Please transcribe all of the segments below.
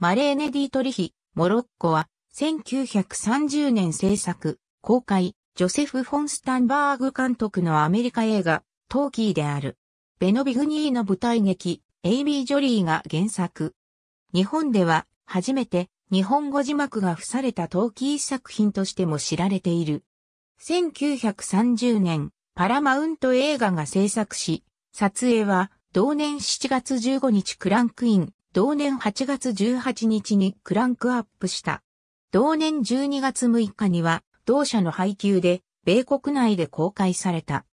マレーネ・ディートリヒ、モロッコは、1930年制作、公開、ジョセフ・フォン・スタンバーグ監督のアメリカ映画、トーキーである。ベノビグニーの舞台劇、エイミー・ジョリーが原作。日本では、初めて、日本語字幕が付されたトーキー作品としても知られている。1930年、パラマウント映画が制作し、撮影は、同年7月15日クランクイン、同年8月18日にクランクアップした。同年12月6日には、同社の配給で、米国内で公開された。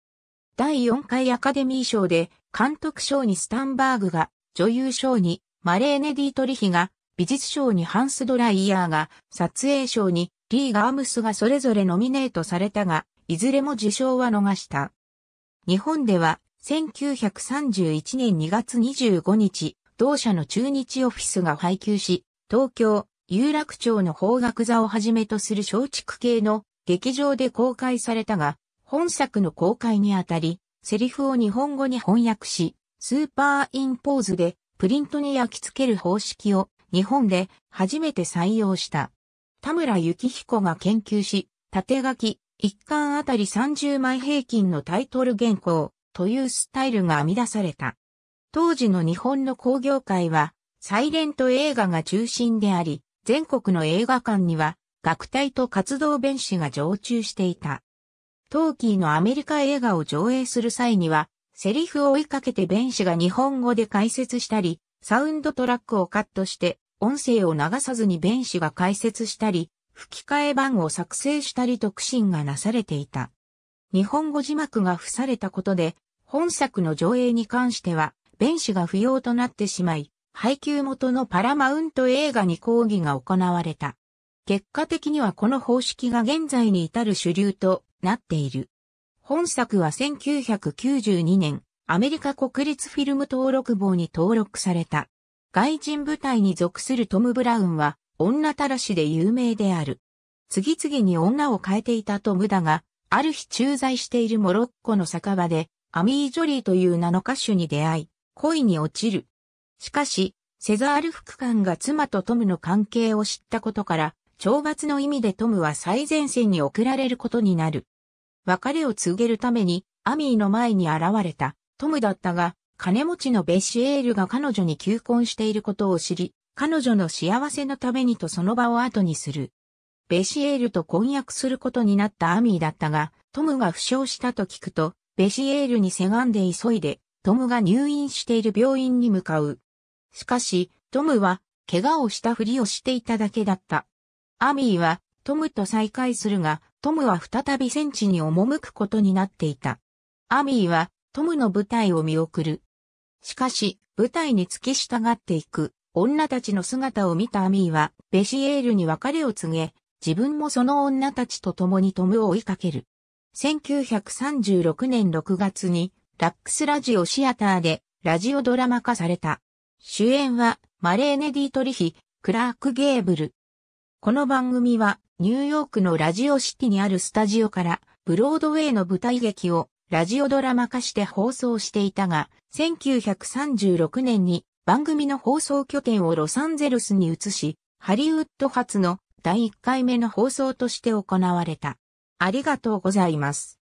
第4回アカデミー賞で、監督賞にスタンバーグが、女優賞にマレーネディトリヒが、美術賞にハンス・ドライヤーが、撮影賞にリー・ガームスがそれぞれノミネートされたが、いずれも受賞は逃した。日本では、1931年2月25日、同社の中日オフィスが配給し、東京、有楽町の方角座をはじめとする松竹系の劇場で公開されたが、本作の公開にあたり、セリフを日本語に翻訳し、スーパーインポーズでプリントに焼き付ける方式を日本で初めて採用した。田村幸彦が研究し、縦書き、一巻あたり30枚平均のタイトル原稿というスタイルが編み出された。当時の日本の工業界は、サイレント映画が中心であり、全国の映画館には、学隊と活動弁士が常駐していた。トーキーのアメリカ映画を上映する際には、セリフを追いかけて弁士が日本語で解説したり、サウンドトラックをカットして、音声を流さずに弁士が解説したり、吹き替え版を作成したりと苦心がなされていた。日本語字幕が付されたことで、本作の上映に関しては、弁士が不要となってしまい、配給元のパラマウント映画に抗議が行われた。結果的にはこの方式が現在に至る主流となっている。本作は1992年、アメリカ国立フィルム登録簿に登録された。外人部隊に属するトム・ブラウンは、女たらしで有名である。次々に女を変えていたトムだが、ある日駐在しているモロッコの酒場で、アミー・ジョリーという名の歌手に出会い、恋に落ちる。しかし、セザール副官が妻とトムの関係を知ったことから、懲罰の意味でトムは最前線に送られることになる。別れを告げるために、アミーの前に現れた、トムだったが、金持ちのベシエールが彼女に求婚していることを知り、彼女の幸せのためにとその場を後にする。ベシエールと婚約することになったアミーだったが、トムが負傷したと聞くと、ベシエールにせがんで急いで、トムが入院している病院に向かう。しかし、トムは、怪我をしたふりをしていただけだった。アミーは、トムと再会するが、トムは再び戦地に赴くことになっていた。アミーは、トムの舞台を見送る。しかし、舞台に付き従っていく、女たちの姿を見たアミーは、ベシエールに別れを告げ、自分もその女たちと共にトムを追いかける。1936年6月に、ラックスラジオシアターでラジオドラマ化された。主演はマレーネ・ディートリヒ、クラーク・ゲーブル。この番組はニューヨークのラジオシティにあるスタジオからブロードウェイの舞台劇をラジオドラマ化して放送していたが、1936年に番組の放送拠点をロサンゼルスに移し、ハリウッド初の第1回目の放送として行われた。ありがとうございます。